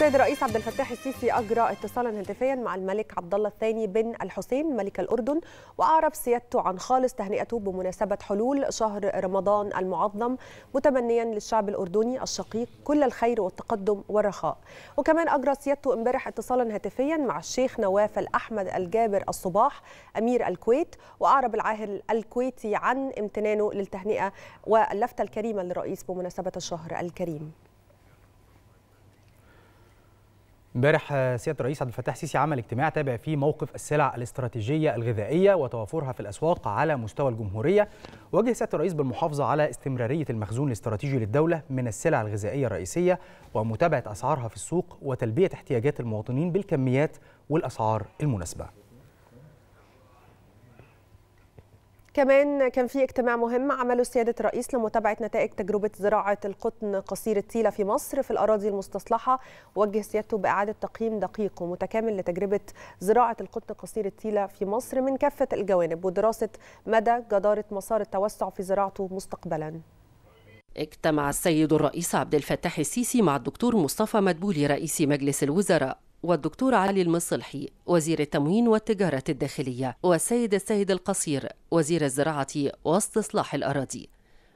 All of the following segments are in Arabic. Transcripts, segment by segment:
السيد الرئيس عبد الفتاح السيسي اجرى اتصالا هاتفيا مع الملك عبد الله الثاني بن الحسين ملك الاردن واعرب سيادته عن خالص تهنئته بمناسبه حلول شهر رمضان المعظم متمنيا للشعب الاردني الشقيق كل الخير والتقدم والرخاء وكمان اجرى سيادته امبارح اتصالا هاتفيا مع الشيخ نواف الاحمد الجابر الصباح امير الكويت واعرب العاهل الكويتي عن امتنانه للتهنئه واللفته الكريمه للرئيس بمناسبه الشهر الكريم امبارح سياده الرئيس عبد الفتاح السيسي عمل اجتماع تابع فيه موقف السلع الاستراتيجيه الغذائيه وتوافرها في الاسواق على مستوى الجمهوريه وجه سياده الرئيس بالمحافظه على استمراريه المخزون الاستراتيجي للدوله من السلع الغذائيه الرئيسيه ومتابعه اسعارها في السوق وتلبيه احتياجات المواطنين بالكميات والاسعار المناسبه كمان كان في اجتماع مهم عمله سياده الرئيس لمتابعه نتائج تجربه زراعه القطن قصير التيله في مصر في الاراضي المستصلحه وجه سيادته باعاده تقييم دقيق ومتكامل لتجربه زراعه القطن قصير التيله في مصر من كافه الجوانب ودراسه مدى جداره مسار التوسع في زراعته مستقبلا اجتمع السيد الرئيس عبد الفتاح السيسي مع الدكتور مصطفى مدبولي رئيس مجلس الوزراء والدكتور علي المصلحي وزير التموين والتجارة الداخلية والسيد السيد القصير وزير الزراعة واستصلاح الأراضي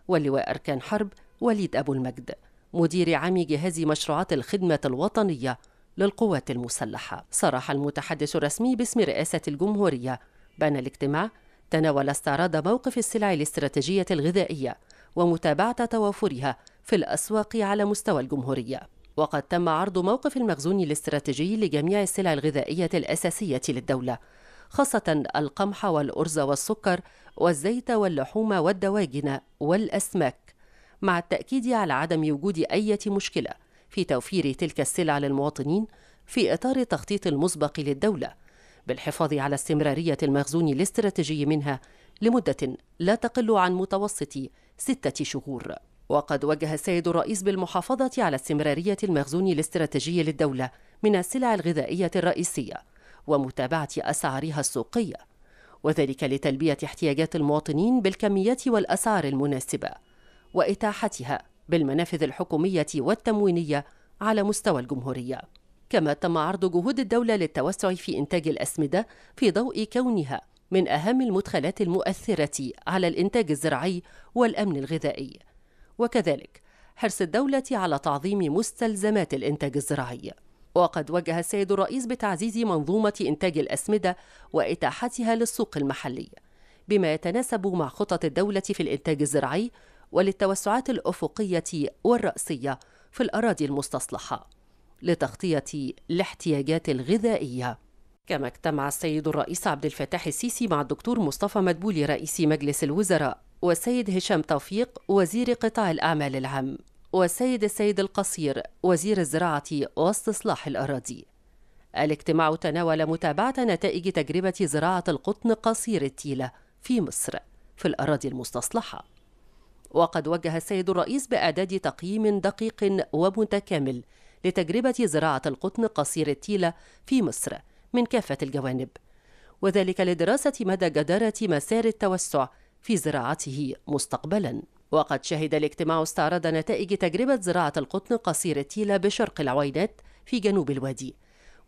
واللواء أركان حرب وليد أبو المجد مدير عام جهاز مشروعات الخدمة الوطنية للقوات المسلحة صرح المتحدث الرسمي باسم رئاسة الجمهورية بأن الاجتماع تناول استعراض موقف السلع الاستراتيجية الغذائية ومتابعة توافرها في الأسواق على مستوى الجمهورية وقد تم عرض موقف المخزون الاستراتيجي لجميع السلع الغذائية الأساسية للدولة خاصة القمح والأرز والسكر والزيت واللحوم والدواجن والأسماك مع التأكيد على عدم وجود أي مشكلة في توفير تلك السلع للمواطنين في إطار التخطيط المسبق للدولة بالحفاظ على استمرارية المخزون الاستراتيجي منها لمدة لا تقل عن متوسط ستة شهور وقد وجه السيد الرئيس بالمحافظة على استمرارية المخزون الاستراتيجي للدولة من السلع الغذائية الرئيسية ومتابعة أسعارها السوقية وذلك لتلبية احتياجات المواطنين بالكميات والأسعار المناسبة وإتاحتها بالمنافذ الحكومية والتموينية على مستوى الجمهورية كما تم عرض جهود الدولة للتوسع في إنتاج الأسمدة في ضوء كونها من أهم المدخلات المؤثرة على الإنتاج الزراعي والأمن الغذائي وكذلك حرص الدولة على تعظيم مستلزمات الإنتاج الزراعي وقد وجه السيد الرئيس بتعزيز منظومة إنتاج الأسمدة وإتاحتها للسوق المحلي بما يتناسب مع خطط الدولة في الإنتاج الزراعي وللتوسعات الأفقية والرأسية في الأراضي المستصلحة لتغطية الاحتياجات الغذائية كما اجتمع السيد الرئيس عبد الفتاح السيسي مع الدكتور مصطفى مدبولي رئيس مجلس الوزراء والسيد هشام توفيق وزير قطاع الأعمال العام والسيد السيد القصير وزير الزراعة واستصلاح الأراضي الاجتماع تناول متابعة نتائج تجربة زراعة القطن قصير التيلة في مصر في الأراضي المستصلحة وقد وجه السيد الرئيس بإعداد تقييم دقيق ومتكامل لتجربة زراعة القطن قصير التيلة في مصر من كافة الجوانب وذلك لدراسة مدى جدارة مسار التوسع في زراعته مستقبلا وقد شهد الاجتماع استعراض نتائج تجربة زراعة القطن قصير التيلة بشرق العوينات في جنوب الوادي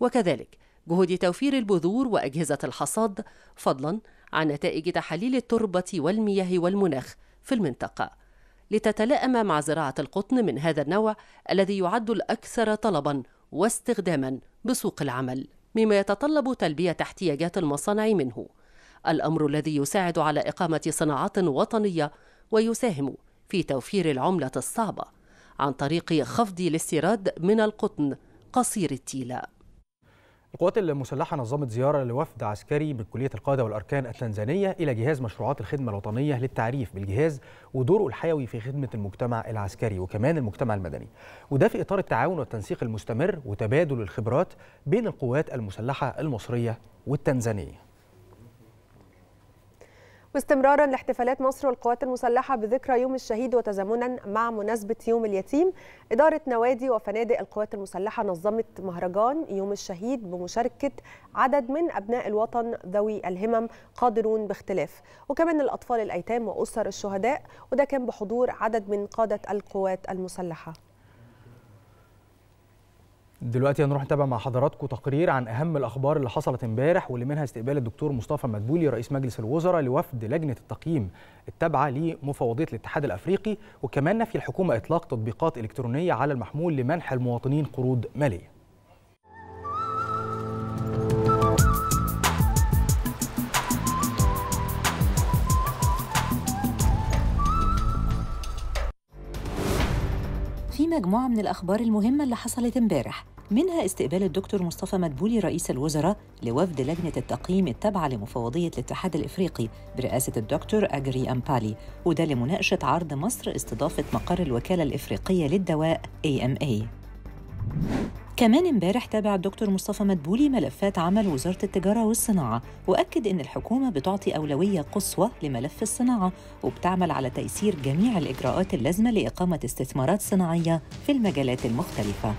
وكذلك جهود توفير البذور وأجهزة الحصاد فضلا عن نتائج تحاليل التربة والمياه والمناخ في المنطقة لتتلائم مع زراعة القطن من هذا النوع الذي يعد الأكثر طلبا واستخداما بسوق العمل مما يتطلب تلبية احتياجات المصانع منه الأمر الذي يساعد على إقامة صناعات وطنية ويساهم في توفير العملة الصعبة عن طريق خفض الاستيراد من القطن قصير التيلة القوات المسلحة نظمت زيارة لوفد عسكري من كلية القادة والأركان التنزانية إلى جهاز مشروعات الخدمة الوطنية للتعريف بالجهاز ودوره الحيوي في خدمة المجتمع العسكري وكمان المجتمع المدني وده في إطار التعاون والتنسيق المستمر وتبادل الخبرات بين القوات المسلحة المصرية والتنزانية واستمرارا لاحتفالات مصر والقوات المسلحة بذكرى يوم الشهيد وتزامنا مع مناسبة يوم اليتيم إدارة نوادي وفنادق القوات المسلحة نظمت مهرجان يوم الشهيد بمشاركة عدد من أبناء الوطن ذوي الهمم قادرون باختلاف وكمان الأطفال الأيتام وأسر الشهداء وده كان بحضور عدد من قادة القوات المسلحة دلوقتي هنروح نتابع مع حضراتكم تقرير عن اهم الاخبار اللي حصلت امبارح واللي منها استقبال الدكتور مصطفى مدبولي رئيس مجلس الوزراء لوفد لجنه التقييم التابعه لمفوضيه الاتحاد الافريقي وكمان نفي الحكومه اطلاق تطبيقات الكترونيه على المحمول لمنح المواطنين قروض ماليه في مجموعة من الأخبار المهمة اللي حصلت امبارح منها استقبال الدكتور مصطفى مدبولي رئيس الوزراء لوفد لجنة التقييم التابعة لمفوضية الاتحاد الإفريقي برئاسة الدكتور أجري أمبالي وده لمناقشة عرض مصر استضافة مقر الوكالة الإفريقية للدواء AMA كمان امبارح تابع الدكتور مصطفى مدبولي ملفات عمل وزارة التجارة والصناعة وأكد إن الحكومة بتعطي أولوية قصوى لملف الصناعة وبتعمل على تيسير جميع الإجراءات اللازمة لإقامة استثمارات صناعية في المجالات المختلفة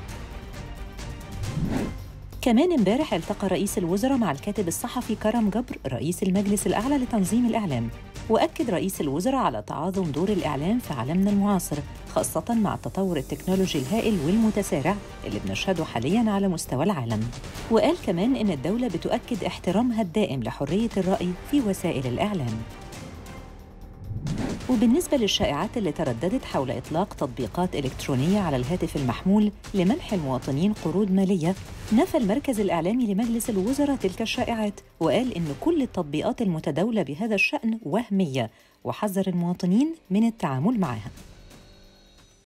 كمان امبارح التقى رئيس الوزراء مع الكاتب الصحفي كرم جبر رئيس المجلس الأعلى لتنظيم الإعلام وأكد رئيس الوزراء على تعاظم دور الإعلام في عالمنا المعاصر خاصة مع التطور التكنولوجي الهائل والمتسارع اللي بنشهده حاليا على مستوى العالم وقال كمان إن الدولة بتؤكد احترامها الدائم لحرية الرأي في وسائل الإعلام وبالنسبة للشائعات اللي ترددت حول إطلاق تطبيقات إلكترونية على الهاتف المحمول لمنح المواطنين قروض مالية نفى المركز الإعلامي لمجلس الوزراء تلك الشائعات وقال إن كل التطبيقات المتداولة بهذا الشأن وهمية وحذر المواطنين من التعامل معها